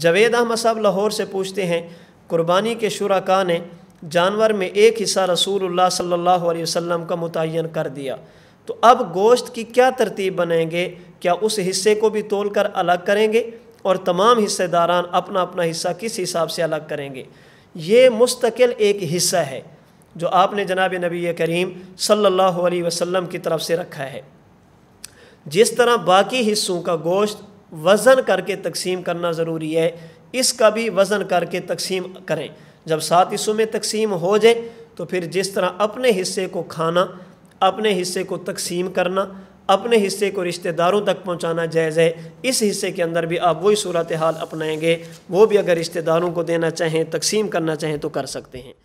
जवेद अहमद साहब लाहौर से पूछते हैं कुर्बानी के शुरा ने जानवर में एक हिस्सा रसूलुल्लाह सल्लल्लाहु अलैहि वसल्लम का मुतन कर दिया तो अब गोश्त की क्या तरतीब बनेंगे क्या उस हिस्से को भी तोल कर अलग करेंगे और तमाम हिस्सेदारान अपना अपना हिस्सा किस हिसाब से अलग करेंगे ये मुस्तकिल एक हिस्सा है जो आपने जनाब नबी करीम सल्ला वसम की तरफ से रखा है जिस तरह बाकी हिस्सों का गोश्त वज़न करके तकसीम करना ज़रूरी है इसका भी वज़न करके तकसीम करें जब सात हिस्सों में तकसीम हो जाए तो फिर जिस तरह अपने हिस्से को खाना अपने हिस्से को तकसीम करना अपने हिस्से को रिश्तेदारों तक पहुंचाना जायज़ है इस हिस्से के अंदर भी आप वही सूरत हाल अपनाएंगे वो भी अगर रिश्तेदारों को देना चाहें तकसीम करना चाहें तो कर सकते हैं